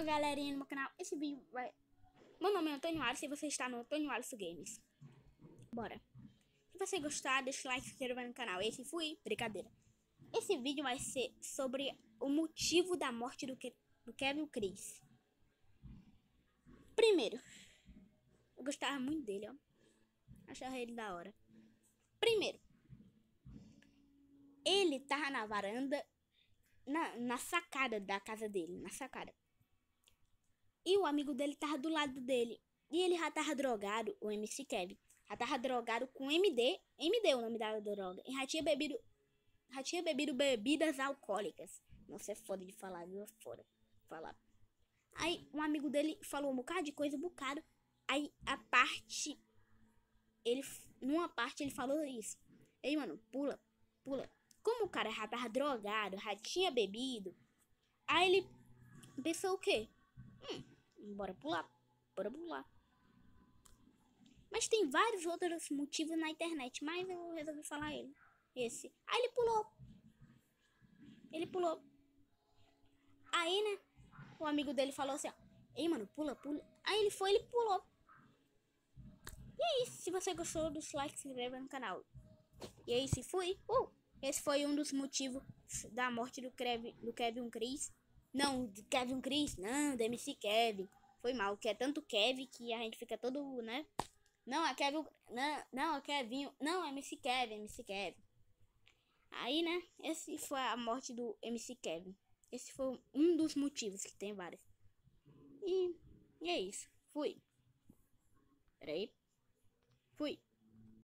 Opa, galerinha do meu canal. Esse vídeo vai... Meu nome é Antônio Alisson e você está no Antônio Alisson Games. Bora. Se você gostar, deixa o like e se inscreva no canal. Esse fui. Brincadeira. Esse vídeo vai ser sobre o motivo da morte do, Ke do Kevin Chris. Primeiro, eu gostava muito dele, ó. Achava ele da hora. Primeiro, ele tava na varanda, na, na sacada da casa dele, na sacada. E o amigo dele tava do lado dele. E ele já tava drogado, o MC Kevin. Já tava drogado com MD. MD é o nome da droga. E já tinha bebido. Já tinha bebido bebidas alcoólicas. Nossa, é foda de falar, viu? É foda falar. Aí um amigo dele falou um bocado de coisa, um bocado. Aí a parte. Ele. Numa parte ele falou isso. Ei, mano, pula, pula. Como o cara já tava drogado, já tinha bebido. Aí ele pensou o quê? Bora pular. Bora pular. Mas tem vários outros motivos na internet, mas eu resolvi falar ele. Esse. Aí ele pulou. Ele pulou. Aí, né? O amigo dele falou assim, ó. Ei, mano, pula, pula. Aí ele foi, ele pulou. E é isso. Se você gostou, dos like, se inscreva no canal. E é isso. Fui. Uh! Esse foi um dos motivos da morte do Kevin, do Kevin Chris. Não, do Kevin Chris. Não, do MC Kevin. Foi mal, que é tanto Kevin que a gente fica todo, né? Não, é Kevin. Não, não, é Kevinho. Não, é MC Kevin, MC Kevin. Aí, né? Esse foi a morte do MC Kevin. Esse foi um dos motivos que tem vários. E, e é isso. Fui. Peraí. Fui.